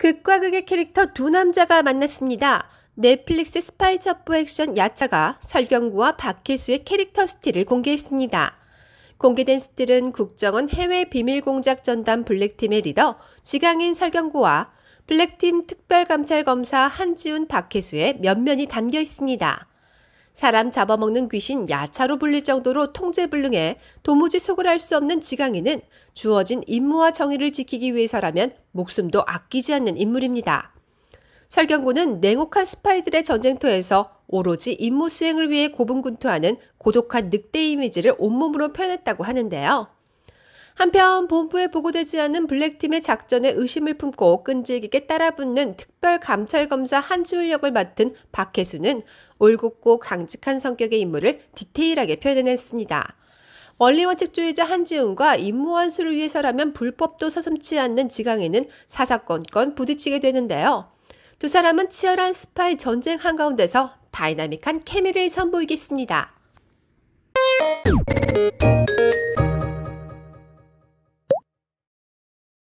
극과 극의 캐릭터 두 남자가 만났습니다. 넷플릭스 스파이 첩보 액션 야차가 설경구와 박혜수의 캐릭터 스틸을 공개했습니다. 공개된 스틸은 국정원 해외 비밀공작 전담 블랙팀의 리더 지강인 설경구와 블랙팀 특별감찰검사 한지훈 박혜수의 면면이 담겨 있습니다. 사람 잡아먹는 귀신 야차로 불릴 정도로 통제불능해 도무지 속을 알 수 없는 지강이는 주어진 임무와 정의를 지키기 위해서라면 목숨도 아끼지 않는 인물입니다. 설경구는 냉혹한 스파이들의 전쟁터에서 오로지 임무 수행을 위해 고분군투하는 고독한 늑대 이미지를 온몸으로 표현했다고 하는데요. 한편 본부에 보고되지 않은 블랙팀의 작전에 의심을 품고 끈질기게 따라붙는 특별감찰검사 한주훈역을 맡은 박혜수는 올곧고 강직한 성격의 인물을 디테일하게 표현해냈습니다. 원리원칙주의자 한지훈과 임무원수를 위해서라면 불법도 서슴지 않는 지강에는 사사건건 부딪히게 되는데요. 두 사람은 치열한 스파이 전쟁 한가운데서 다이나믹한 케미를 선보이겠습니다.